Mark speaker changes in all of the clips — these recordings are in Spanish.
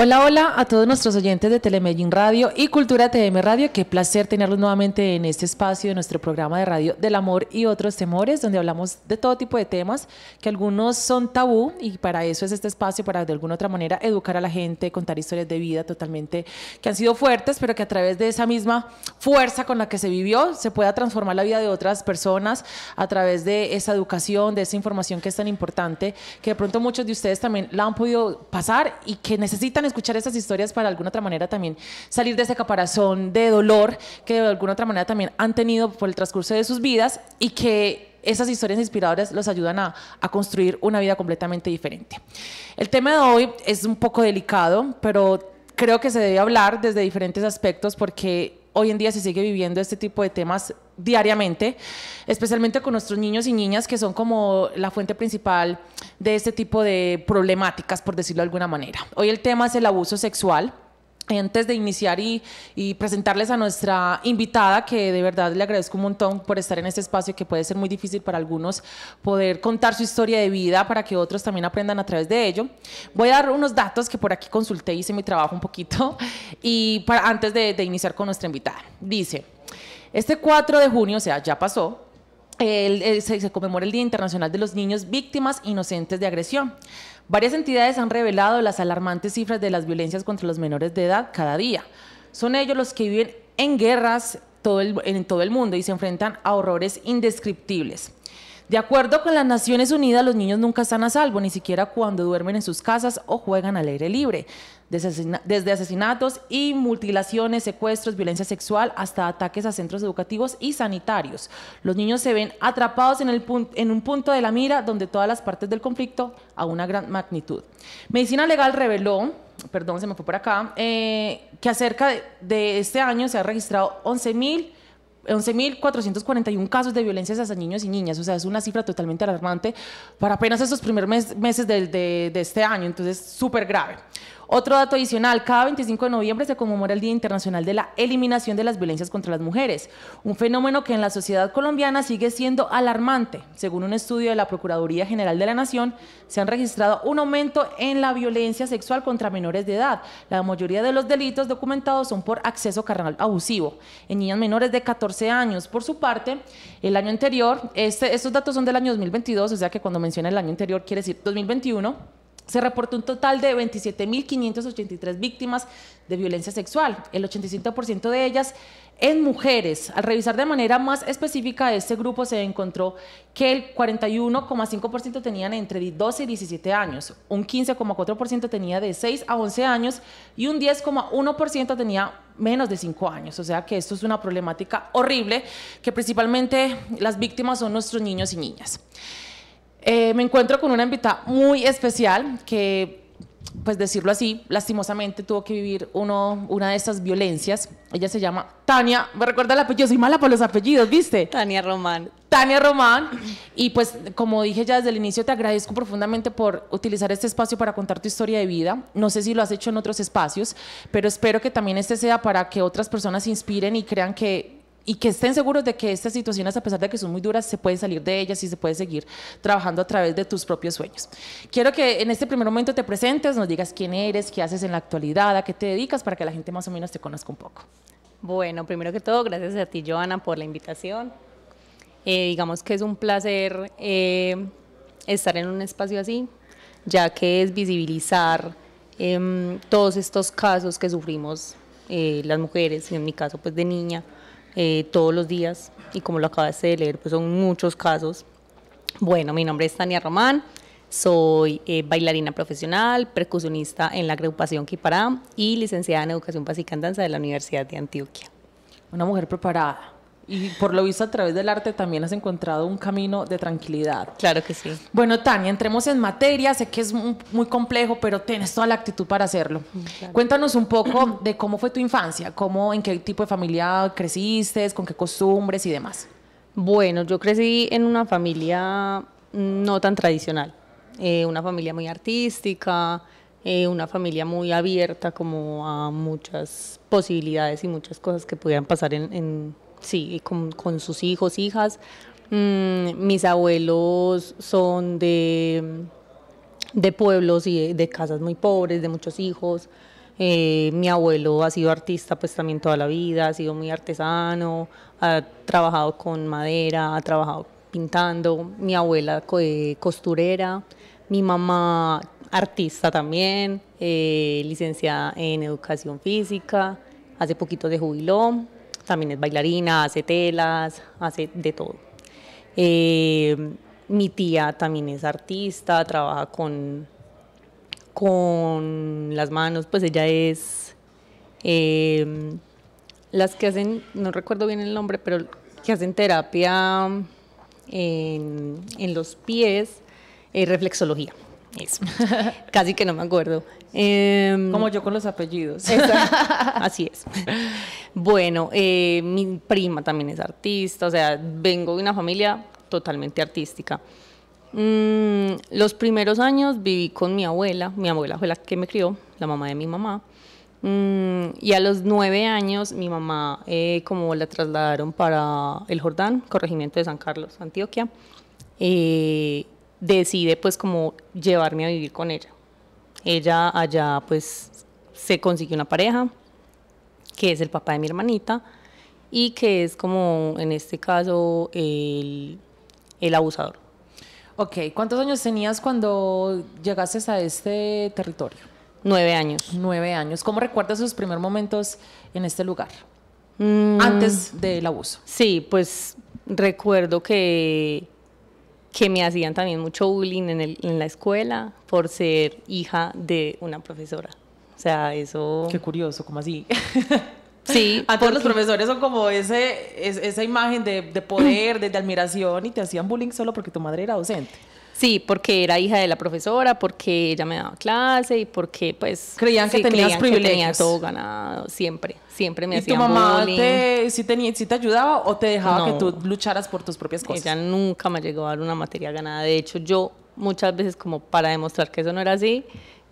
Speaker 1: Hola, hola a todos nuestros oyentes de Telemedellín Radio y Cultura TM Radio. Qué placer tenerlos nuevamente en este espacio de nuestro programa de radio del amor y otros temores, donde hablamos de todo tipo de temas que algunos son tabú y para eso es este espacio, para de alguna otra manera educar a la gente, contar historias de vida totalmente que han sido fuertes, pero que a través de esa misma fuerza con la que se vivió se pueda transformar la vida de otras personas a través de esa educación, de esa información que es tan importante, que de pronto muchos de ustedes también la han podido pasar y que necesitan escuchar esas historias para de alguna otra manera también salir de ese caparazón de dolor que de alguna otra manera también han tenido por el transcurso de sus vidas y que esas historias inspiradoras los ayudan a, a, construir una vida completamente diferente. El tema de hoy es un poco delicado, pero creo que se debe hablar desde diferentes aspectos porque hoy en día se sigue viviendo este tipo de temas diariamente, especialmente con nuestros niños y niñas que son como la fuente principal de este tipo de problemáticas, por decirlo de alguna manera. Hoy el tema es el abuso sexual antes de iniciar y, presentarles a nuestra invitada, que de verdad le agradezco un montón por estar en este espacio, que puede ser muy difícil para algunos poder contar su historia de vida para que otros también aprendan a través de ello, voy a dar unos datos que por aquí consulté, hice mi trabajo un poquito, y para, antes de iniciar con nuestra invitada. Dice, este 4 de junio, o sea, ya pasó, se, conmemora el Día Internacional de los Niños Víctimas Inocentes de Agresión. Varias entidades han revelado las alarmantes cifras de las violencias contra los menores de edad cada día. Son ellos los que viven en guerras en todo el mundo y se enfrentan a horrores indescriptibles. De acuerdo con las Naciones Unidas, los niños nunca están a salvo, ni siquiera cuando duermen en sus casas o juegan al aire libre. Desde, asesinatos y mutilaciones, secuestros, violencia sexual, hasta ataques a centros educativos y sanitarios. Los niños se ven atrapados en, un punto de la mira donde todas las partes del conflicto a una gran magnitud. Medicina Legal reveló perdón, se me fue por acá, eh, que acerca de, este año se han registrado 11.000 11.441 casos de violencia hacia niños y niñas. O sea, es una cifra totalmente alarmante para apenas estos primeros meses de, de este año. Entonces, súper grave. Otro dato adicional, cada 25 de noviembre se conmemora el Día Internacional de la Eliminación de las Violencias contra las Mujeres, un fenómeno que en la sociedad colombiana sigue siendo alarmante. Según un estudio de la Procuraduría General de la Nación, se han registrado un aumento en la violencia sexual contra menores de edad. La mayoría de los delitos documentados son por acceso carnal abusivo en niñas menores de 14 años. Por su parte, el año anterior, este, estos datos son del año 2022, o sea que cuando menciona el año anterior quiere decir 2021 se reportó un total de 27.583 víctimas de violencia sexual, el 85% de ellas en mujeres. Al revisar de manera más específica este grupo se encontró que el 41,5% tenían entre 12 y 17 años, un 15,4% tenía de 6 a 11 años y un 10,1% tenía menos de 5 años. O sea que esto es una problemática horrible que principalmente las víctimas son nuestros niños y niñas. Eh, me encuentro con una invitada muy especial que, pues decirlo así, lastimosamente tuvo que vivir uno, una de estas violencias. Ella se llama Tania, me recuerda el apellido, soy mala por los apellidos, ¿viste? Tania Román. Tania Román. Y pues, como dije ya desde el inicio, te agradezco profundamente por utilizar este espacio para contar tu historia de vida. No sé si lo has hecho en otros espacios, pero espero que también este sea para que otras personas se inspiren y crean que y que estén seguros de que estas situaciones, a pesar de que son muy duras, se puede salir de ellas y se puede seguir trabajando a través de tus propios sueños. Quiero que en este primer momento te presentes, nos digas quién eres, qué haces en la actualidad, a qué te dedicas, para que la gente más o menos te conozca un poco.
Speaker 2: Bueno, primero que todo, gracias a ti, Joana, por la invitación. Eh, digamos que es un placer eh, estar en un espacio así, ya que es visibilizar em, todos estos casos que sufrimos eh, las mujeres, en mi caso, pues de niña eh, todos los días y como lo acabas de leer, pues son muchos casos. Bueno, mi nombre es Tania Román, soy eh, bailarina profesional, percusionista en la agrupación Kipará y licenciada en Educación Básica en Danza de la Universidad de Antioquia. Una mujer preparada.
Speaker 1: Y por lo visto a través del arte también has encontrado un camino de tranquilidad. Claro que sí. Bueno, Tania, entremos en materia. Sé que es muy complejo, pero tienes toda la actitud para hacerlo. Mm, Cuéntanos un poco de cómo fue tu infancia, cómo, en qué tipo de familia creciste, con qué costumbres y demás.
Speaker 2: Bueno, yo crecí en una familia no tan tradicional, eh, una familia muy artística, eh, una familia muy abierta como a muchas posibilidades y muchas cosas que pudieran pasar en Sí, con, sus hijos, hijas. Mm, mis abuelos son de, de pueblos y de, casas muy pobres, de muchos hijos. Eh, mi abuelo ha sido artista pues también toda la vida, ha sido muy artesano, ha trabajado con madera, ha trabajado pintando. Mi abuela eh, costurera, mi mamá artista también, eh, licenciada en educación física, hace poquito de jubiló también es bailarina, hace telas, hace de todo. Eh, mi tía también es artista, trabaja con, con las manos, pues ella es eh, las que hacen, no recuerdo bien el nombre, pero que hacen terapia en, los pies, eh, reflexología. Casi que no me acuerdo. Em, como yo con los apellidos. así es. Bueno, eh, mi prima también es artista, o sea, vengo de una familia totalmente artística. Mm, los primeros años viví con mi abuela, mi abuela fue la que me crió, la mamá de mi mamá. Mm, y a los nueve años mi mamá, eh, como la trasladaron para el Jordán, corregimiento de San Carlos, Antioquia, eh, decide pues como llevarme a vivir con ella. Ella allá pues se consiguió una pareja, que es el papá de mi hermanita, y que es como en este caso el, abusador. Ok, ¿cuántos años tenías cuando llegaste a este territorio? Nueve años. Nueve
Speaker 1: años. ¿Cómo recuerdas sus primeros momentos en este lugar?
Speaker 2: Mm. Antes del abuso. Sí, pues recuerdo que que me hacían también mucho bullying en, en la escuela por ser hija de una profesora. O sea, eso... Qué curioso, como así?
Speaker 1: Sí. A ah, todos los profesores son como ese,
Speaker 2: esa imagen de, poder, de, admiración y te hacían bullying solo porque tu madre era docente. Sí, porque era hija de la profesora, porque ella me daba clase y porque pues... Creían que tenías creían tenía todo ganado, siempre, siempre me ¿Y tu mamá Te, si, tenía, si te ayudaba o te dejaba que tú lucharas por tus propias cosas? Ella nunca me llegó a dar una materia ganada. De hecho, yo muchas veces como para demostrar que eso no era así,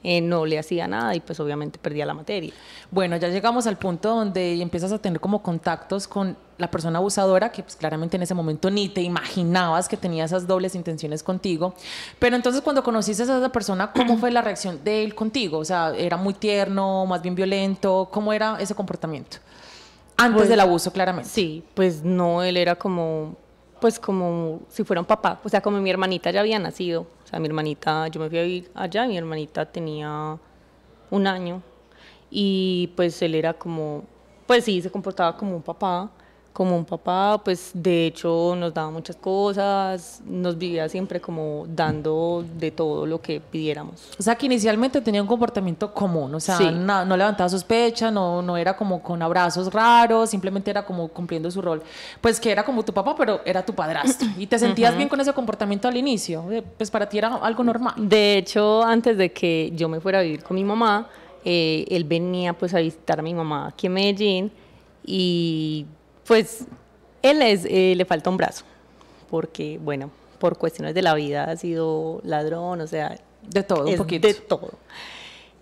Speaker 2: eh, no le hacía nada y pues obviamente perdía la materia. Bueno, ya llegamos al punto donde empiezas a tener como contactos con la
Speaker 1: persona abusadora, que pues claramente en ese momento ni te imaginabas que tenía esas dobles intenciones contigo, pero entonces cuando conociste a esa persona, ¿cómo fue la reacción de él contigo? O sea, ¿era muy tierno,
Speaker 2: más bien violento? ¿Cómo era ese comportamiento? Antes pues, del abuso, claramente. Sí, pues no, él era como pues como si fuera un papá, o sea, como mi hermanita ya había nacido, o sea, mi hermanita, yo me fui a vivir allá, mi hermanita tenía un año y pues él era como, pues sí, se comportaba como un papá, como un papá, pues de hecho nos daba muchas cosas, nos vivía siempre como dando de todo lo que pidiéramos.
Speaker 1: O sea, que inicialmente tenía un comportamiento común, o sea, no, levantaba sospecha, no, no era como con abrazos raros, simplemente era como cumpliendo su rol. Pues que era como tu papá, pero era tu padrastro. ¿Y te sentías bien con
Speaker 2: ese comportamiento al inicio? Eh, pues para ti era algo normal. De hecho, antes de que yo me fuera a vivir con mi mamá, eh, él venía pues a visitar a mi mamá aquí en Medellín y pues él es, eh, le falta un brazo, porque, bueno, por cuestiones de la vida ha sido ladrón, o sea... De todo, un poquito. De todo.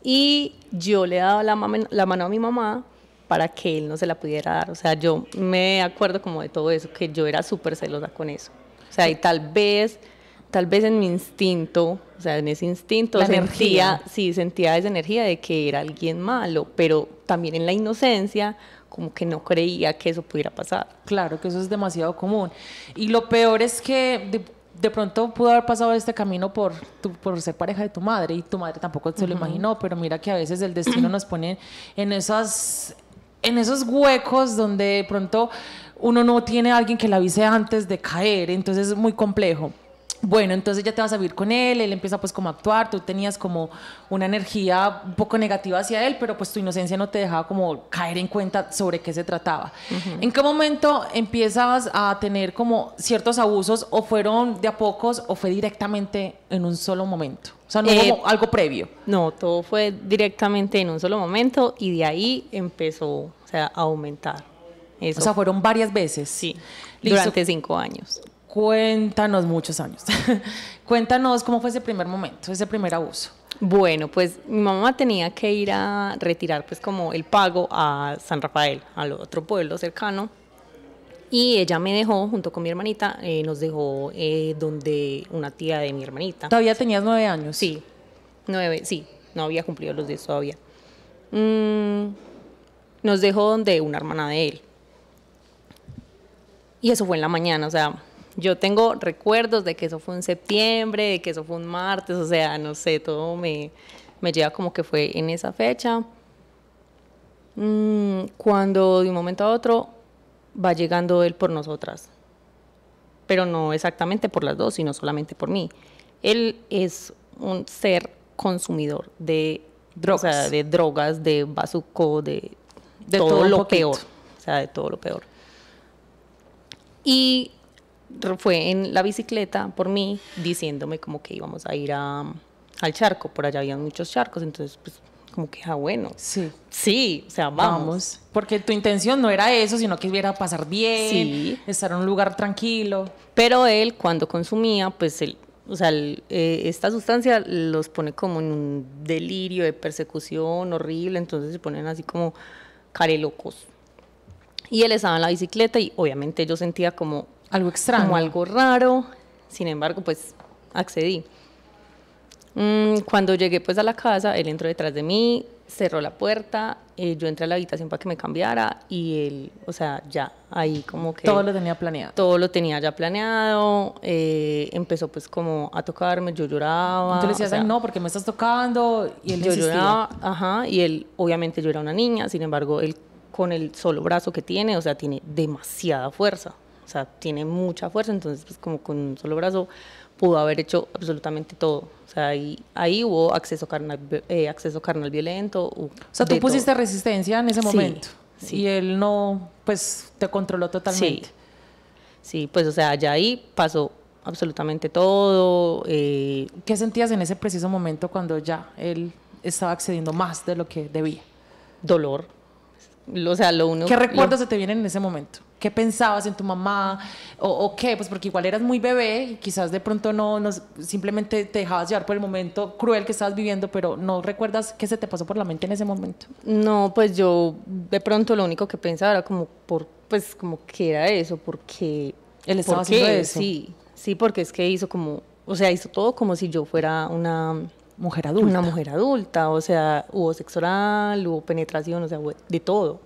Speaker 2: Y yo le he dado la, mano a mi mamá para que él no se la pudiera dar. O sea, yo me acuerdo como de todo eso, que yo era súper celosa con eso. O sea, y tal vez, tal vez en mi instinto, o sea, en ese instinto la sentía, energía. sí, sentía esa energía de que era alguien malo, pero también en la inocencia, como que no creía que eso pudiera pasar. Claro, que eso es demasiado común. Y lo peor es que de, pronto pudo haber pasado este
Speaker 1: camino por, por ser pareja de tu madre y tu madre tampoco se lo imaginó, pero mira que a veces el destino nos pone en en esos huecos donde de pronto uno no tiene a alguien que la avise antes de caer, entonces es muy complejo. Bueno, entonces ya te vas a vivir con él, él empieza pues como a actuar, tú tenías como una energía un poco negativa hacia él, pero pues tu inocencia no te dejaba como caer en cuenta sobre qué se trataba. ¿En qué momento empiezas a tener como ciertos abusos o fueron de a pocos o fue directamente en un solo momento? O sea, no eh, como algo
Speaker 2: previo. No, todo fue directamente en un solo momento y de ahí empezó o sea, a aumentar. O sea, fueron varias veces. Sí, durante cinco años
Speaker 1: cuéntanos muchos años. cuéntanos cómo fue ese primer momento, ese primer abuso.
Speaker 2: Bueno, pues mi mamá tenía que ir a retirar pues como el pago a San Rafael, al otro pueblo cercano. Y ella me dejó, junto con mi hermanita, eh, nos dejó eh, donde una tía de mi hermanita. ¿Todavía tenías nueve años? Sí, nueve, sí, no había cumplido los diez todavía. Mm, nos dejó donde una hermana de él. Y eso fue en la mañana, o sea, yo tengo recuerdos de que eso fue en septiembre, de que eso fue un martes, o sea, no sé, todo me, me lleva como que fue en esa fecha. Mm, cuando de un momento a otro va llegando él por nosotras, pero no exactamente por las dos, sino solamente por mí. Él es un ser consumidor de drogas, de drogas, de bazuco, de, de todo, lo peor, o sea, de todo lo peor. Y fue en la bicicleta por mí diciéndome como que íbamos a ir a, al charco, por allá había muchos charcos, entonces pues como que, ah, bueno. Sí. Sí, o sea, vamos. vamos. Porque tu intención no era eso, sino que hubiera pasar bien, estar en un lugar tranquilo. Pero él cuando consumía, pues él, o sea, eh, esta sustancia los pone como en un delirio de persecución horrible, entonces se ponen así como carelocos. Y él estaba en la bicicleta y obviamente yo sentía como algo extraño. Como algo raro. Sin embargo, pues accedí. Mm, cuando llegué pues a la casa, él entró detrás de mí, cerró la puerta, eh, yo entré a la habitación para que me cambiara y él, o sea, ya ahí como que... Todo lo tenía planeado. Todo lo tenía ya planeado, eh, empezó pues como a tocarme, yo lloraba. Tú le decías, no, porque me estás tocando y él Yo lloraba, ajá, y él, obviamente yo era una niña, sin embargo, él con el solo brazo que tiene, o sea, tiene demasiada fuerza o sea, tiene mucha fuerza, entonces pues como con un solo brazo pudo haber hecho absolutamente todo. O sea, ahí, ahí hubo acceso carnal, eh, acceso carnal violento. O sea, tú pusiste
Speaker 1: resistencia en ese momento
Speaker 2: y él no, pues te controló totalmente. Sí, sí pues o sea, ya ahí pasó absolutamente todo. Eh,
Speaker 1: ¿Qué sentías en ese preciso momento cuando ya él estaba accediendo más de lo que debía?
Speaker 2: Dolor. O sea, lo único... ¿Qué recuerdos se te
Speaker 1: vienen en ese momento? qué pensabas en tu mamá o, qué, pues porque igual eras muy bebé y quizás de pronto no, no, simplemente te dejabas llevar por el momento cruel que estabas viviendo, pero no recuerdas qué se te pasó por la mente en ese momento.
Speaker 2: No, pues yo de pronto lo único que pensaba era como por, pues como que era eso, porque él estaba haciendo eso. Sí, sí, porque es que hizo como, o sea, hizo todo como si yo fuera una mujer adulta. Una mujer adulta, o sea, hubo sexual, hubo penetración, o sea, de todo.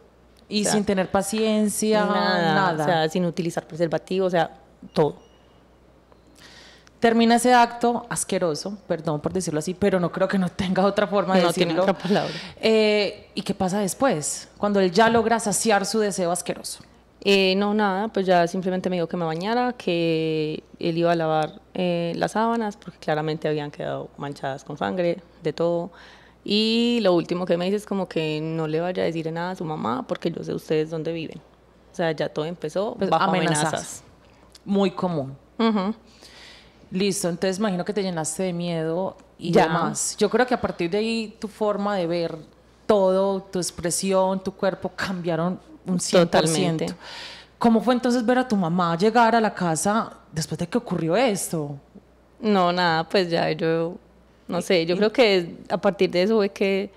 Speaker 2: Y sin tener paciencia, nada, O sea, sin utilizar preservativo, o sea, todo. Termina ese acto
Speaker 1: asqueroso, perdón por decirlo así, pero no creo que no tenga otra forma de decirlo. No tiene otra palabra. Eh,
Speaker 2: ¿Y qué pasa después? Cuando él ya logra saciar su deseo asqueroso. Eh, no, nada, pues ya simplemente me dijo que me bañara, que él iba a lavar eh, las sábanas, porque claramente habían quedado manchadas con sangre, de todo. Y lo último que me dice es como que no le vaya a decir nada a su mamá porque yo sé ustedes dónde viven. O sea, ya todo empezó pues, bajo amenazas.
Speaker 1: Muy común. Listo, entonces imagino que te llenaste de miedo y ya. demás. Yo creo que a partir de ahí tu forma de ver todo, tu expresión, tu cuerpo cambiaron un 100%. ciento. ¿Cómo fue entonces ver a tu mamá llegar a la casa después de que ocurrió esto?
Speaker 2: No, nada, pues ya yo no sé, yo creo que a partir de eso fue que,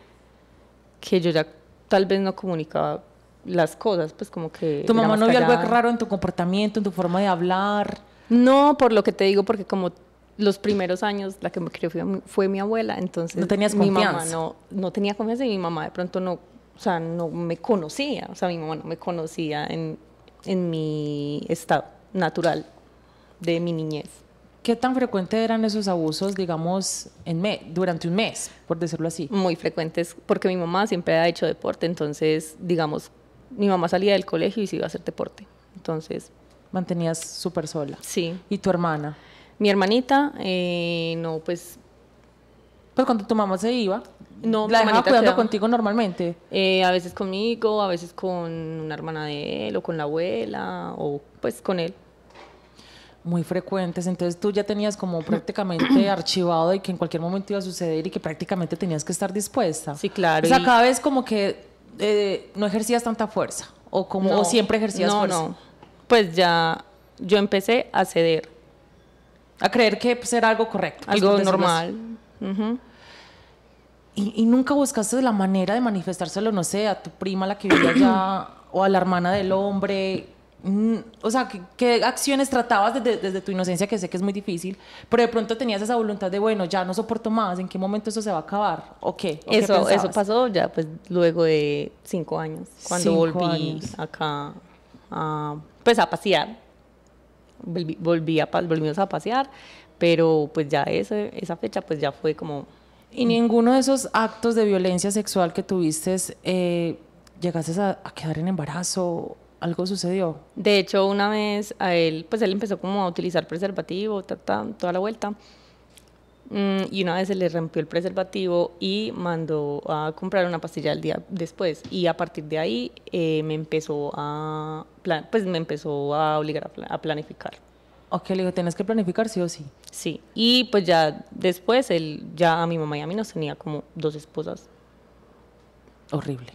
Speaker 2: que yo ya tal vez no comunicaba las cosas, pues como que... ¿Tu mamá no vio algo raro en tu comportamiento, en tu forma de hablar? No, por lo que te digo, porque como los primeros años la que me crió fue, mi abuela, entonces... No tenías mi confianza. Mamá no, no tenía confianza y mi mamá de pronto no, o sea, no me conocía, o sea, mi mamá no me conocía en, en mi estado natural de mi niñez. ¿Qué tan frecuente eran esos abusos, digamos, en durante un mes, por decirlo así? Muy frecuentes, porque mi mamá siempre ha hecho deporte, entonces, digamos, mi mamá salía del colegio y se iba a hacer deporte. Entonces...
Speaker 1: Mantenías súper sola. Sí. ¿Y tu hermana? Mi hermanita, eh, no, pues... Pues cuando tu mamá se iba, no, ¿la dejaba cuidando contigo normalmente?
Speaker 2: Eh, a veces conmigo, a veces con una hermana de él, o con la abuela, o pues con él
Speaker 1: muy frecuentes, entonces tú ya tenías como prácticamente archivado y que en cualquier momento iba a suceder y que prácticamente tenías que estar dispuesta. Sí, claro. O sea, cada vez como que eh, no ejercías tanta fuerza o como siempre ejercías no, fuerza. No, pues
Speaker 2: ya yo empecé a ceder. A creer que pues, era algo correcto. Pues, algo normal.
Speaker 1: y, y, nunca buscaste la manera de manifestárselo, no sé, a tu prima, la que vivía allá, o a la hermana del hombre, Mm, o sea, ¿qué, acciones tratabas desde, tu inocencia, que sé que es muy difícil, pero de pronto tenías esa voluntad de, bueno, ya no soporto más, ¿en qué momento eso se va a acabar? ¿O qué? eso, eso
Speaker 2: pasó ya, pues, luego de cinco años, cuando volví acá, a, pues, a pasear. Volví, a, a pasear, pero pues ya esa fecha pues ya fue como... Y
Speaker 1: ninguno de esos actos de violencia sexual que tuviste, eh, llegaste a, a quedar en embarazo algo sucedió.
Speaker 2: De hecho, una vez a él, pues él empezó como a utilizar preservativo, ta, toda la vuelta. Mm, y una vez se le rompió el preservativo y mandó a comprar una pastilla al día después. Y a partir de ahí eh, me empezó a plan pues me empezó a obligar a, planificar. Ok, le digo, tienes que planificar sí o sí. Sí, y pues ya después él, ya a mi mamá y a mí nos tenía como dos esposas.
Speaker 1: Horrible.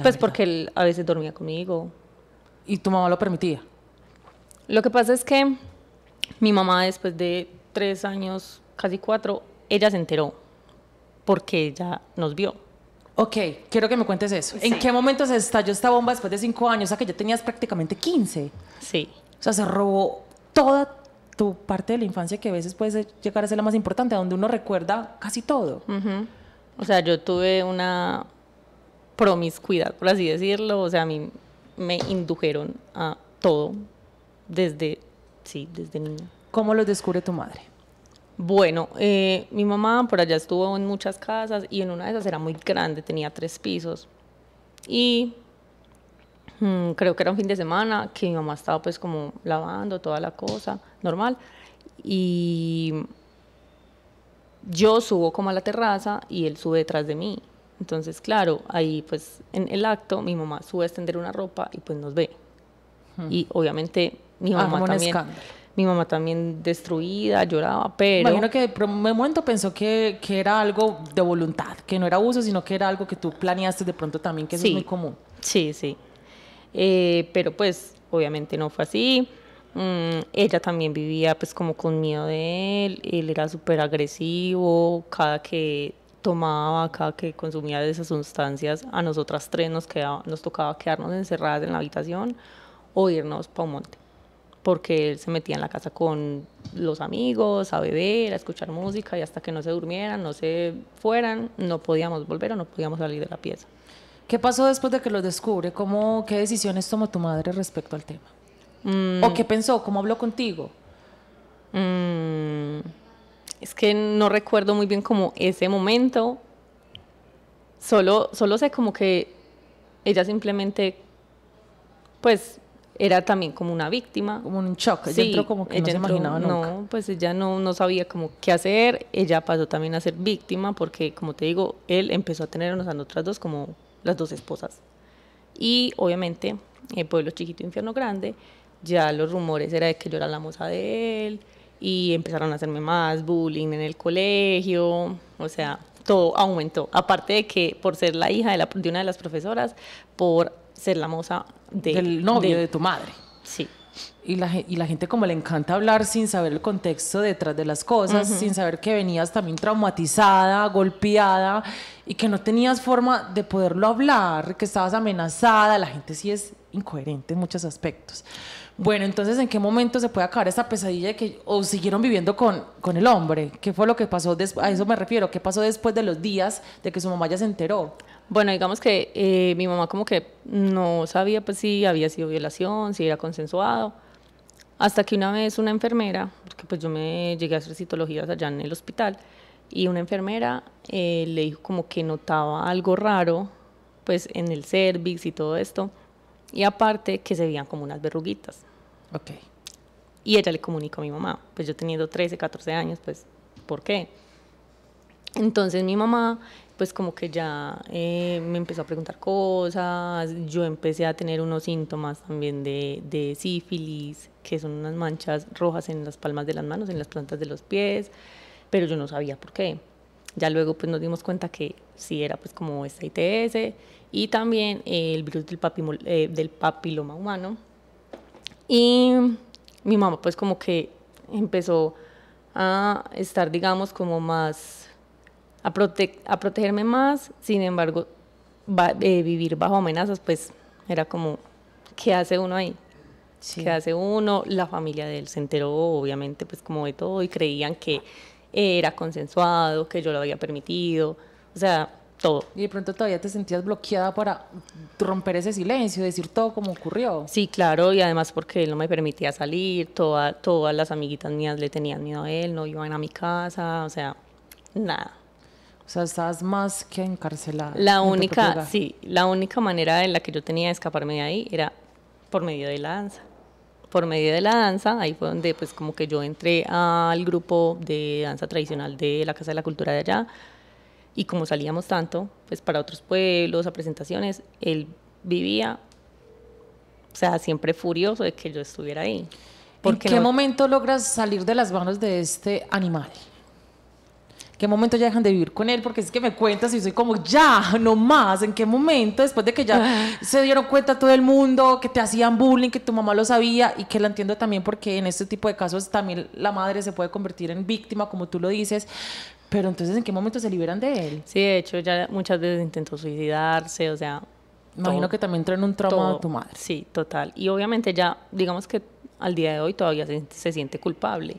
Speaker 1: Pues
Speaker 2: porque él a veces dormía conmigo, y tu mamá lo permitía. Lo que pasa es que mi mamá después de tres años, casi cuatro, ella se enteró porque ella nos vio. Ok, quiero que me
Speaker 1: cuentes eso. ¿En qué momento se estalló esta bomba después de cinco años? O sea, que ya tenías prácticamente 15. Sí. O sea, se robó toda tu parte de la infancia que a veces puede llegar a ser la más importante,
Speaker 2: donde uno recuerda casi todo. O sea, yo tuve una promiscuidad, por así decirlo. O sea, mí me indujeron a todo desde, sí, desde niña. ¿Cómo lo descubre tu madre? Bueno, eh, mi mamá por allá estuvo en muchas casas y en una de esas era muy grande, tenía tres pisos. Y mm, creo que era un fin de semana que mi mamá estaba pues como lavando toda la cosa, normal. Y yo subo como a la terraza y él sube detrás de mí. Entonces, claro, ahí pues en el acto mi mamá sube a extender una ropa y pues nos ve. Hmm. Y obviamente mi ah, mamá también... Mi mamá también destruida, lloraba, pero... Imagino
Speaker 1: que por momento pensó que, era algo de voluntad, que no era abuso, sino que era algo que tú planeaste de pronto
Speaker 2: también, que es muy común. Sí, sí. Eh, pero pues obviamente no fue así. Mm, ella también vivía pues como con miedo de él, él era súper agresivo, cada que tomaba acá, que consumía de esas sustancias, a nosotras tres nos, quedaba, nos tocaba quedarnos encerradas en la habitación o irnos para un monte, porque él se metía en la casa con los amigos, a beber, a escuchar música y hasta que no se durmieran, no se fueran, no podíamos volver o no podíamos salir de la pieza.
Speaker 1: ¿Qué pasó después de que lo descubre? ¿Cómo, ¿Qué decisiones tomó tu madre respecto al tema? ¿O
Speaker 2: mm. qué pensó? ¿Cómo habló contigo? Mm. Es que no recuerdo muy bien como ese momento. Solo, solo sé como que ella simplemente, pues, era también como una víctima. Como un shock, ella como que pues ella no se imaginaba No, pues ella no, sabía como qué hacer, ella pasó también a ser víctima porque, como te digo, él empezó a tener a otras dos como las dos esposas. Y obviamente, el eh, pueblo chiquito, infierno grande, ya los rumores era de que yo era la moza de él, y empezaron a hacerme más bullying en el colegio, o sea, todo aumentó. Aparte de que por ser la hija de, la, una de las profesoras, por ser la moza del novio de, tu madre. Sí.
Speaker 1: Y la, y la, gente como le encanta hablar sin saber el contexto detrás de las cosas, sin saber que venías también traumatizada, golpeada y que no tenías forma de poderlo hablar, que estabas amenazada, la gente sí es incoherente en muchos aspectos. Bueno, entonces, ¿en qué momento se puede acabar esta pesadilla de que o siguieron viviendo con, con el hombre? ¿Qué fue lo que pasó después? A eso me refiero.
Speaker 2: ¿Qué pasó después de los días de que su mamá ya se enteró? Bueno, digamos que eh, mi mamá como que no sabía pues si había sido violación, si era consensuado. Hasta que una vez una enfermera, porque pues yo me llegué a hacer citologías allá en el hospital, y una enfermera eh, le dijo como que notaba algo raro pues en el cervix y todo esto y aparte que se veían como unas verruguitas. Ok. Y ella le comunicó a mi mamá, pues yo teniendo 13, 14 años, pues, ¿por qué? Entonces mi mamá, pues como que ya eh, me empezó a preguntar cosas, yo empecé a tener unos síntomas también de, de, sífilis, que son unas manchas rojas en las palmas de las manos, en las plantas de los pies, pero yo no sabía por qué. Ya luego pues nos dimos cuenta que sí era pues como esta ITS y también el virus del, papiloma, eh, del papiloma humano. Y mi mamá pues como que empezó a estar, digamos, como más, a, a protegerme más, sin embargo, eh, vivir bajo amenazas, pues era como, ¿qué hace uno ahí? ¿Qué hace uno? La familia de él se enteró, obviamente, pues como de todo, y creían que era consensuado, que yo lo había permitido, o sea, y de pronto todavía te sentías bloqueada para romper ese silencio, decir todo como ocurrió. Sí, claro, y además porque él no me permitía salir, toda, todas las amiguitas mías le tenían miedo a él, no iban a mi casa, o sea, nada.
Speaker 1: O sea, estabas más que encarcelada. La única, sí,
Speaker 2: la única manera en la que yo tenía de escaparme de ahí era por medio de la danza. Por medio de la danza, ahí fue donde pues como que yo entré al grupo de danza tradicional de la Casa de la Cultura de allá y como salíamos tanto, pues para otros pueblos, a presentaciones, él vivía, o sea, siempre furioso de que yo estuviera ahí. ¿En qué
Speaker 1: momento logras salir de las manos de este animal? ¿Qué momento ya dejan de vivir con él? Porque es que me cuentas y soy como, ya, no más. ¿En qué momento? Después de que ya ah. se dieron cuenta todo el mundo, que te hacían bullying, que tu mamá lo sabía y que la entiendo también porque en este tipo de casos también la madre se puede convertir en víctima, como tú lo dices. Pero entonces, ¿en qué momento se liberan de él?
Speaker 2: Sí, de hecho, ya muchas veces intentó suicidarse, o sea...
Speaker 1: Imagino que también
Speaker 2: entró en un trauma todo, de tu madre. Sí, total. Y obviamente ya, digamos que al día de hoy todavía se, siente culpable.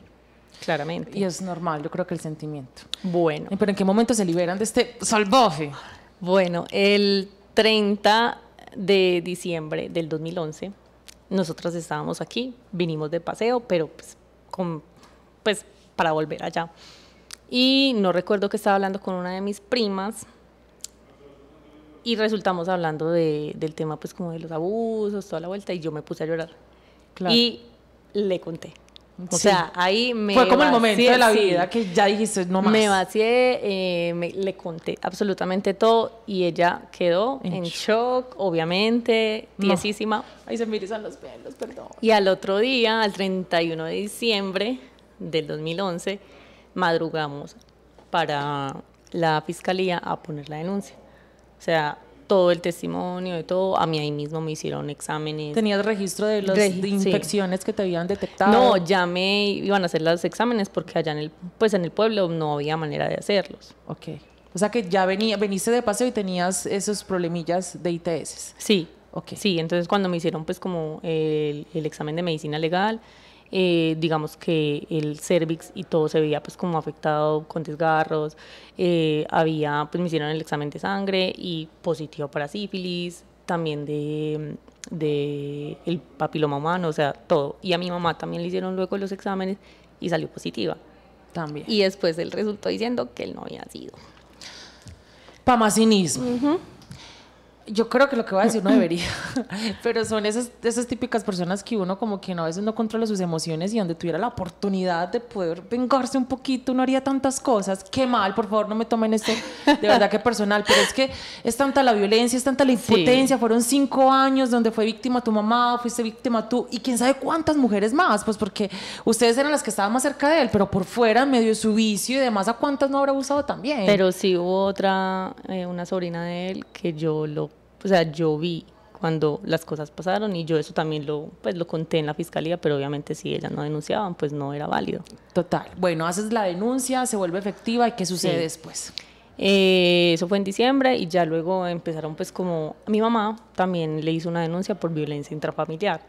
Speaker 2: Claramente. Y
Speaker 1: es normal, yo creo que el sentimiento.
Speaker 2: Bueno. ¿Pero en qué momento se liberan de este salvaje? Bueno, el 30 de diciembre del 2011, nosotros estábamos aquí, vinimos de paseo, pero pues, pues para volver allá. Y no recuerdo que estaba hablando con una de mis primas y resultamos hablando del tema pues como de los abusos, toda la vuelta y yo me puse a llorar. Claro. Y le conté. O sea, ahí me... Fue como el momento de la vida que ya dijiste, no más. Me vacié, eh, le conté absolutamente todo y ella quedó en, shock, obviamente, tiesísima.
Speaker 1: Ahí se me mirizan los pelos, perdón.
Speaker 2: Y al otro día, al 31 de diciembre del 2011 madrugamos para la fiscalía a poner la denuncia. O sea, todo el testimonio y todo. A mí ahí mismo me hicieron exámenes. ¿Tenías
Speaker 1: registro de las infecciones que
Speaker 2: te habían detectado? No, ya me iban a hacer los exámenes porque allá en el, pues en el pueblo no había manera de hacerlos. Ok. O sea que ya venía, veniste de paseo y tenías esos problemillas de ITS. Sí. Ok. Sí, entonces cuando me hicieron pues como el, el examen de medicina legal, eh, digamos que el cervix y todo se veía pues como afectado con desgarros, eh, había, pues me hicieron el examen de sangre y positivo para sífilis, también de, el papiloma humano, o sea, todo. Y a mi mamá también le hicieron luego los exámenes y salió positiva. También. Y después él resultó diciendo que él no había sido.
Speaker 1: Pamacinismo. Yo creo que lo que voy a decir no debería, pero son esas, esas típicas personas que uno como que a veces no controla sus emociones y donde tuviera la oportunidad de poder vengarse un poquito, no haría tantas cosas. Qué mal, por favor, no me tomen esto de verdad que personal, pero es que es tanta la violencia, es tanta la impotencia. Fueron cinco años donde fue víctima tu mamá, fuiste víctima tú y quién sabe cuántas mujeres más, pues porque ustedes eran las que estaban más cerca de él, pero por fuera, en medio su vicio y demás, ¿a cuántas no habrá abusado también? Pero
Speaker 2: sí hubo otra, eh, una sobrina de él que yo lo o sea, yo vi cuando las cosas pasaron y yo eso también lo pues lo conté en la fiscalía, pero obviamente si ellas no denunciaban, pues no era válido. Total. Bueno, haces la denuncia, se vuelve efectiva y qué sucede después. Eh, eso fue en diciembre y ya luego empezaron pues como mi mamá también le hizo una denuncia por violencia intrafamiliar.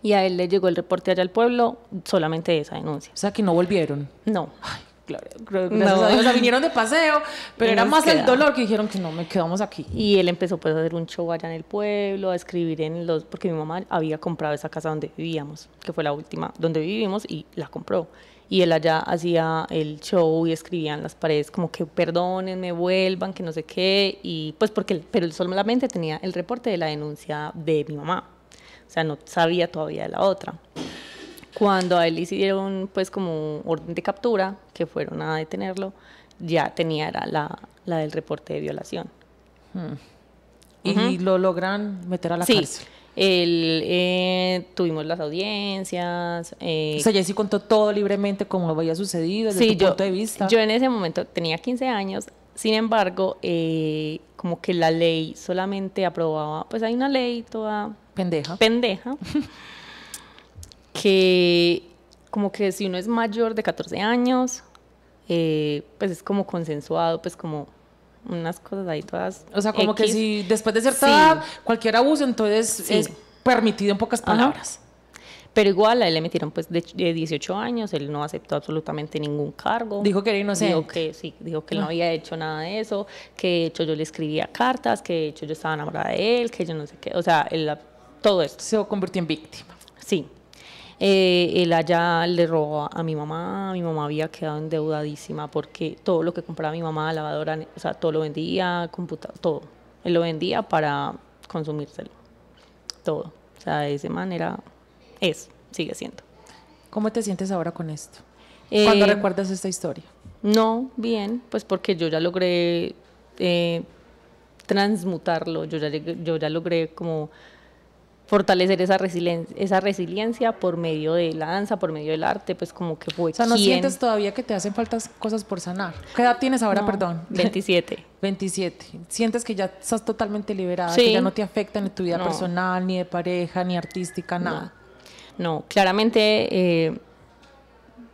Speaker 2: Y a él le llegó el reporte allá al pueblo solamente de esa denuncia. O sea que no volvieron. No. Ay. Claro, vinieron
Speaker 1: de paseo, pero era más el dolor
Speaker 2: que dijeron que no, me quedamos aquí. Y él empezó pues a hacer un show allá en el pueblo, a escribir en los, porque mi mamá había comprado esa casa donde vivíamos, que fue la última donde vivimos y la compró. Y él allá hacía el show y escribía en las paredes como que perdonen, me vuelvan, que no sé qué, y pues porque, pero él solamente tenía el reporte de la denuncia de mi mamá, o sea, no sabía todavía de la otra. Cuando a él hicieron pues como orden de captura, que fueron a detenerlo, ya tenía la, del reporte de violación. ¿Y lo logran meter a la sí. cárcel? El, eh, tuvimos las audiencias. Eh, o sea,
Speaker 1: Jessy contó todo libremente como había sucedido desde tu punto de vista. Yo
Speaker 2: en ese momento tenía 15 años, sin embargo, eh, como que la ley solamente aprobaba, pues hay una ley toda... Pendeja. Pendeja. que como que si uno es mayor de 14 años, eh, pues es como consensuado, pues como unas cosas ahí todas. O sea, como que si después de ser cualquier abuso, entonces es permitido
Speaker 1: en pocas palabras.
Speaker 2: Pero igual a él le metieron pues de, 18 años, él no aceptó absolutamente ningún cargo. Dijo que era inocente. Dijo que sí, dijo que no. Ah. había hecho nada de eso, que de hecho yo le escribía cartas, que de hecho yo estaba enamorada de él, que yo no sé qué, o sea, todo esto. Se convirtió en víctima. Sí, eh, él allá le robó a mi mamá, mi mamá había quedado endeudadísima porque todo lo que compraba mi mamá, lavadora, o sea, todo lo vendía, computador, todo. Él lo vendía para consumírselo, todo. O sea, de esa manera es, sigue siendo.
Speaker 1: ¿Cómo te sientes ahora con esto? Eh, ¿Cuándo recuerdas esta historia?
Speaker 2: No, bien, pues porque yo ya logré eh, transmutarlo, yo ya, yo ya logré como fortalecer esa, resiliencia por medio de la danza, por medio del arte, pues como que fue. O sea, ¿no sientes
Speaker 1: todavía que te hacen falta cosas por sanar? ¿Qué edad tienes ahora, perdón? 27.
Speaker 2: 27. ¿Sientes que ya estás totalmente
Speaker 1: liberada, que ya no te
Speaker 2: afecta en tu vida personal, ni de pareja, ni artística, nada? No, claramente... Eh,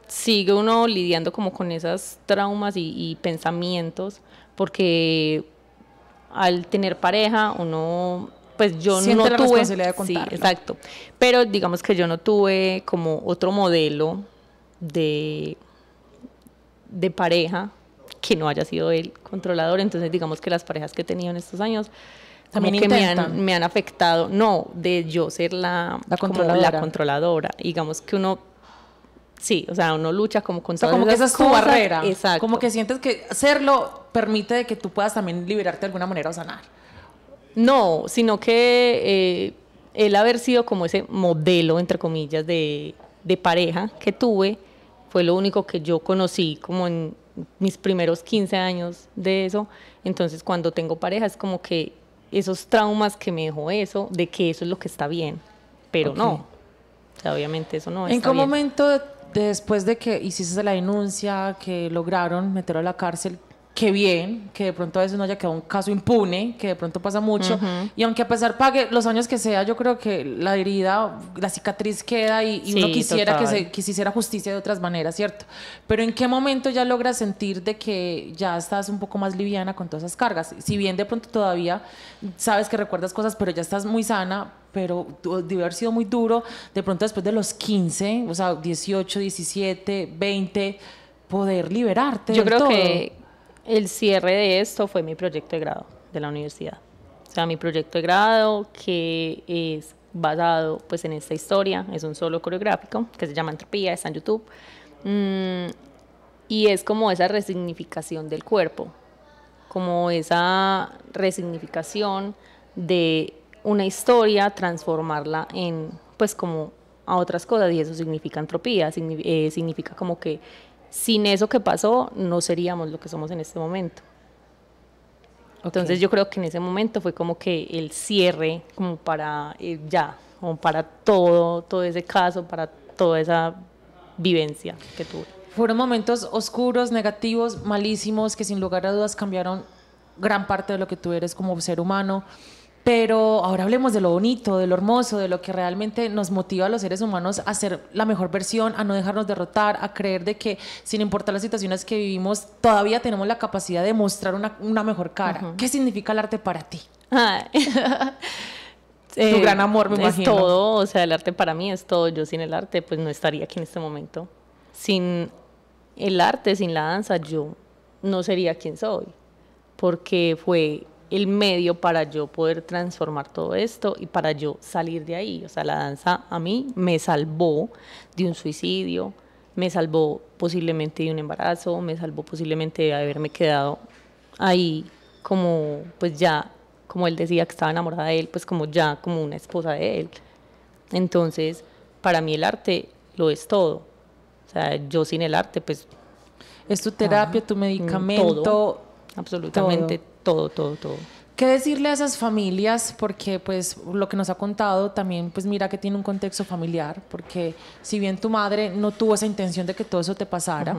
Speaker 2: sigue uno lidiando como con esas traumas y pensamientos, porque al tener pareja uno pues yo no la tuve, de Sí, exacto. Pero digamos que yo no tuve como otro modelo de, de pareja que no haya sido el controlador. Entonces, digamos que las parejas que he tenido en estos años también me han, afectado. No, de yo ser la, la controladora. la controladora. Digamos que uno Sí, o sea, uno lucha como contra como que esa es tu barrera.
Speaker 1: Exacto. Como que sientes que serlo permite que tú puedas también liberarte de alguna manera o sanar.
Speaker 2: No, sino que el eh, haber sido como ese modelo, entre comillas, de, pareja que tuve, fue lo único que yo conocí como en mis primeros 15 años de eso. Entonces, cuando tengo pareja, es como que esos traumas que me dejó eso, de que eso es lo que está bien, pero no. obviamente eso no es. ¿En qué
Speaker 1: momento después de que hiciste la denuncia, que lograron meterlo a la cárcel, qué bien, que de pronto a veces no haya quedado un caso impune, que de pronto pasa mucho, y aunque a pesar pague los años que sea, yo creo que la herida, la cicatriz queda y, y uno quisiera que se, que hiciera justicia de otras maneras, ¿cierto? Pero ¿en qué momento ya logras sentir de que ya estás un poco más liviana con todas esas cargas? Si bien de pronto todavía sabes que recuerdas cosas, pero ya estás muy sana, pero debe haber sido muy duro, de pronto después de los 15, o sea, 18, 17, 20 poder liberarte. Yo creo que
Speaker 2: el cierre de esto fue mi proyecto de grado de la universidad. O sea, mi proyecto de grado que es basado pues en esta historia, es un solo coreográfico que se llama Entropía, está en YouTube. Mm, y es como esa resignificación del cuerpo, como esa resignificación de una historia, transformarla en pues como a otras cosas y eso significa entropía, eh, significa como que sin eso que pasó, no seríamos lo que somos en este momento. Entonces yo creo que en ese momento fue como que el cierre, como para eh, ya, como para todo, todo ese caso, para toda esa vivencia que tuve.
Speaker 1: Fueron momentos oscuros, negativos, malísimos, que sin lugar a dudas cambiaron gran parte de lo que tú eres como ser humano. Pero ahora hablemos de lo bonito, de lo hermoso, de lo que realmente nos motiva a los seres humanos a ser la mejor versión, a no dejarnos derrotar, a creer de que sin importar las situaciones que vivimos, todavía tenemos la capacidad de mostrar una, mejor cara. ¿Qué significa el arte para ti?
Speaker 2: Eh, tu gran amor, me imagino. Es todo, o sea, el arte para mí es todo. Yo sin el arte, pues no estaría aquí en este momento. Sin el arte, sin la danza, yo no sería quien soy. Porque fue el medio para yo poder transformar todo esto y para yo salir de ahí. O sea, la danza a mí me salvó de un suicidio, me salvó posiblemente de un embarazo, me salvó posiblemente de haberme quedado ahí como pues ya, como él decía que estaba enamorada de él, pues como ya como una esposa de él. Entonces, para mí el arte lo es todo. O sea, yo sin el arte, pues... Es tu terapia,
Speaker 1: tu mm, medicamento,
Speaker 2: Absolutamente todo, todo, todo.
Speaker 1: ¿Qué decirle a esas familias? Porque pues lo que nos ha contado también, pues mira que tiene un contexto familiar, porque si bien tu madre no tuvo esa intención de que todo eso te pasara,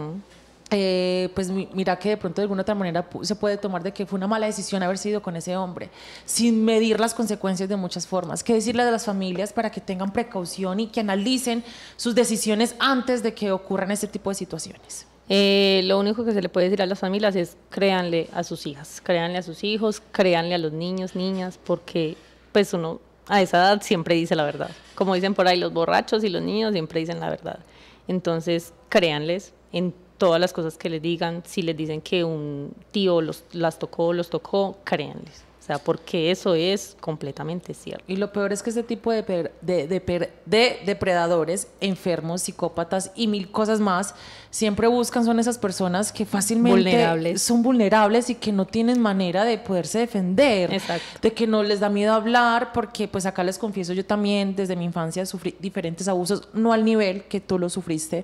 Speaker 1: eh, pues mira que de pronto de alguna otra manera se puede tomar de que fue una mala decisión haber sido con ese hombre, sin medir las consecuencias de muchas formas. ¿Qué decirle a las familias para que tengan precaución y que analicen sus decisiones antes de que ocurran este tipo de situaciones?
Speaker 2: Eh, lo único que se le puede decir a las familias es créanle a sus hijas, créanle a sus hijos, créanle a los niños, niñas, porque pues uno a esa edad siempre dice la verdad. Como dicen por ahí, los borrachos y los niños siempre dicen la verdad. Entonces, créanles en todas las cosas que les digan. Si les dicen que un tío los, las tocó, los tocó, créanles. O sea, porque eso es completamente cierto.
Speaker 1: Y lo peor es que este tipo de, de, depredadores, enfermos, psicópatas y mil cosas más, siempre buscan son esas personas que fácilmente son vulnerables y que no tienen manera de poderse defender, de que no les da miedo hablar, porque pues acá les confieso yo también desde mi infancia sufrí diferentes abusos, no al nivel que tú lo sufriste,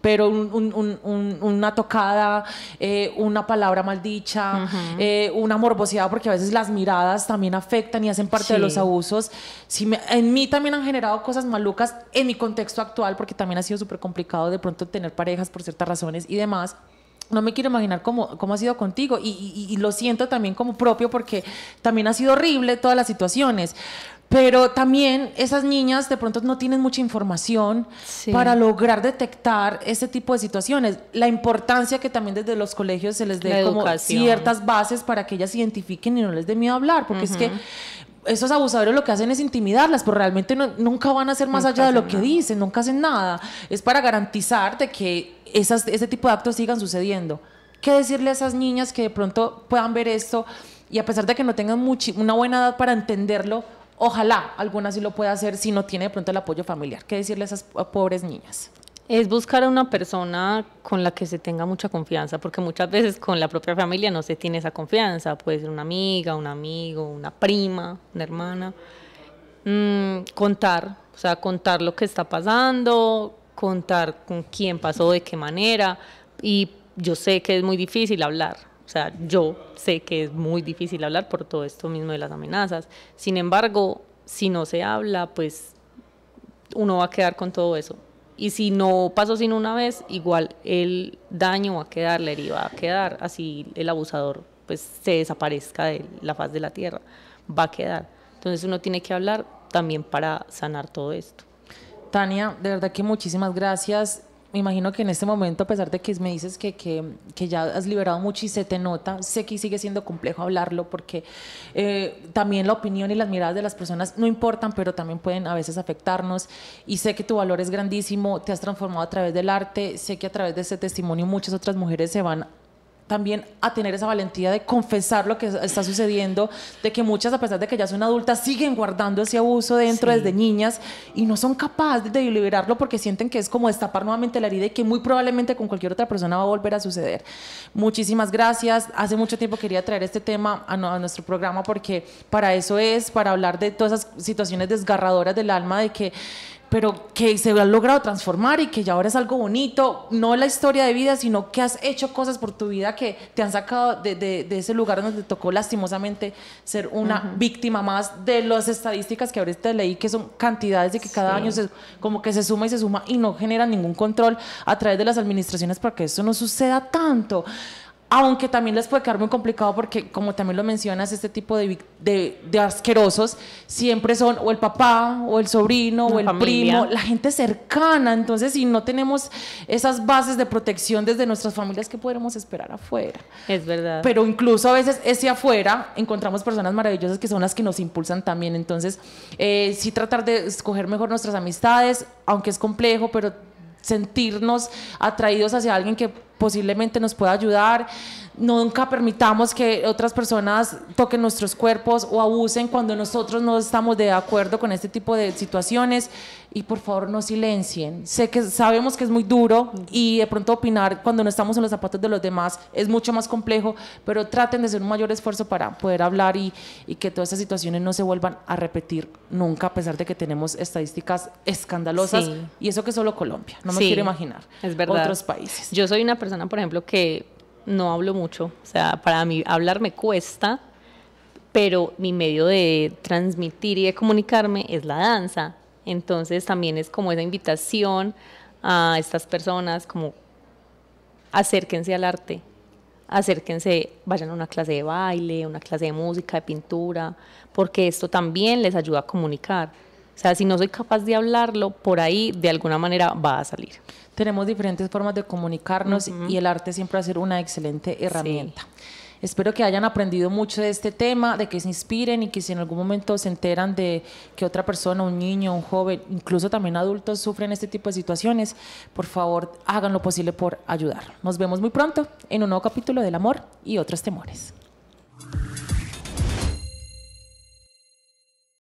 Speaker 1: pero un, una tocada, eh, una palabra maldicha, eh, una morbosidad, porque a veces las miradas también afectan y hacen parte de los abusos. en mí también han generado cosas malucas en mi contexto actual, porque también ha sido súper complicado de pronto tener parejas por ciertas razones y demás no me quiero imaginar cómo, ha sido contigo y, lo siento también como propio porque también ha sido horrible todas las situaciones. Pero también esas niñas de pronto no tienen mucha información para lograr detectar ese tipo de situaciones. La importancia que también desde los colegios se les dé como ciertas bases para que ellas se identifiquen y no les dé miedo hablar, porque es que esos abusadores lo que hacen es intimidarlas, pero realmente nunca van a hacer más allá de lo que dicen, nunca hacen nada. Es para garantizar que ese tipo de actos sigan sucediendo. ¿Qué decirle a esas niñas que de pronto puedan ver esto y a pesar de que no tengan una buena edad para entenderlo, ojalá alguna sí lo pueda hacer si no tiene de pronto el apoyo familiar? ¿Qué decirle a esas
Speaker 2: pobres niñas? Es buscar a una persona con la que se tenga mucha confianza, porque muchas veces con la propia familia no se tiene esa confianza. Puede ser una amiga, un amigo, una prima, una hermana. Mm, contar, o sea, contar lo que está pasando, contar con quién pasó, de qué manera. Y yo sé que es muy difícil hablar, o sea, yo sé que es muy difícil hablar por todo esto mismo de las amenazas. Sin embargo, si no se habla, pues uno va a quedar con todo eso. Y si no pasó sin una vez, igual el daño va a quedar, la herida va a quedar, así el abusador pues se desaparezca de la faz de la tierra, va a quedar. Entonces uno tiene que hablar también para sanar todo esto. Tania,
Speaker 1: de verdad que muchísimas gracias me imagino que en este momento, a pesar de que me dices que, que, ya has liberado mucho y se te nota, sé que sigue siendo complejo hablarlo porque eh, también la opinión y las miradas de las personas no importan, pero también pueden a veces afectarnos. Y sé que tu valor es grandísimo, te has transformado a través del arte, sé que a través de ese testimonio muchas otras mujeres se van también a tener esa valentía de confesar lo que está sucediendo, de que muchas, a pesar de que ya son adultas, siguen guardando ese abuso dentro desde niñas y no son capaces de liberarlo porque sienten que es como destapar nuevamente la herida y que muy probablemente con cualquier otra persona va a volver a suceder. Muchísimas gracias. Hace mucho tiempo quería traer este tema a, a nuestro programa porque para eso es, para hablar de todas esas situaciones desgarradoras del alma, de que pero que se ha logrado transformar y que ya ahora es algo bonito, no la historia de vida, sino que has hecho cosas por tu vida que te han sacado de, ese lugar donde te tocó lastimosamente ser una víctima más de las estadísticas que ahora te leí, que son cantidades de que cada año se, como que se suma y se suma y no genera ningún control a través de las administraciones para que eso no suceda tanto aunque también les puede quedar muy complicado porque, como también lo mencionas, este tipo de, asquerosos siempre son o el papá, o el sobrino, o el primo, la gente cercana. Entonces, si no tenemos esas bases de protección desde nuestras familias, ¿qué podremos esperar
Speaker 2: afuera? Es verdad. Pero
Speaker 1: incluso a veces ese afuera encontramos personas maravillosas que son las que nos impulsan también. Entonces, eh, sí tratar de escoger mejor nuestras amistades, aunque es complejo, pero sentirnos atraídos hacia alguien que posiblemente nos pueda ayudar. Nunca permitamos que otras personas toquen nuestros cuerpos o abusen cuando nosotros no estamos de acuerdo con este tipo de situaciones. Y por favor, no silencien. Sé que sabemos que es muy duro y de pronto opinar cuando no estamos en los zapatos de los demás es mucho más complejo, pero traten de hacer un mayor esfuerzo para poder hablar y, que todas esas situaciones no se vuelvan a repetir nunca, a pesar de que tenemos estadísticas escandalosas. Y
Speaker 2: eso que solo Colombia, no me quiero imaginar. Es verdad. Otros países. Yo soy una persona por ejemplo, que no hablo mucho, o sea, para mí hablar me cuesta, pero mi medio de transmitir y de comunicarme es la danza. Entonces también es como esa invitación a estas personas, como acérquense al arte, acérquense, vayan a una clase de baile, una clase de música, de pintura, porque esto también les ayuda a comunicar. O sea, si no soy capaz de hablarlo, por ahí de alguna manera va a salir
Speaker 1: tenemos diferentes formas de comunicarnos y el arte siempre va a ser una excelente herramienta. Espero que hayan aprendido mucho de este tema, de que se inspiren y que si en algún momento se enteran de que otra persona, un niño, un joven, incluso también adultos sufren este tipo de situaciones, por favor hagan lo posible por ayudar. Nos vemos muy pronto en un nuevo capítulo del amor y otros temores.